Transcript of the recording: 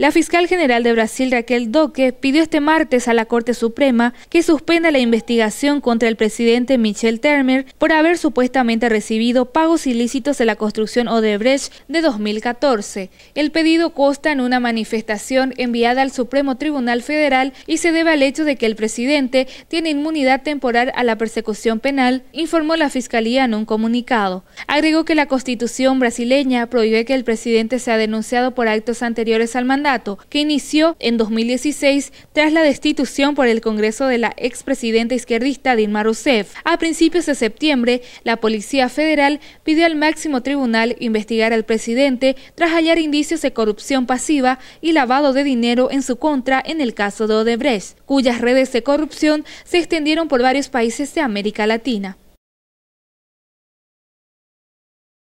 La fiscal general de Brasil, Raquel Doque, pidió este martes a la Corte Suprema que suspenda la investigación contra el presidente Michel Temer por haber supuestamente recibido pagos ilícitos de la construcción Odebrecht de 2014. El pedido consta en una manifestación enviada al Supremo Tribunal Federal y se debe al hecho de que el presidente tiene inmunidad temporal a la persecución penal, informó la Fiscalía en un comunicado. Agregó que la Constitución brasileña prohíbe que el presidente sea denunciado por actos anteriores al mandato que inició en 2016 tras la destitución por el Congreso de la expresidenta izquierdista Dilma Rousseff. A principios de septiembre, la Policía Federal pidió al máximo tribunal investigar al presidente tras hallar indicios de corrupción pasiva y lavado de dinero en su contra en el caso de Odebrecht, cuyas redes de corrupción se extendieron por varios países de América Latina.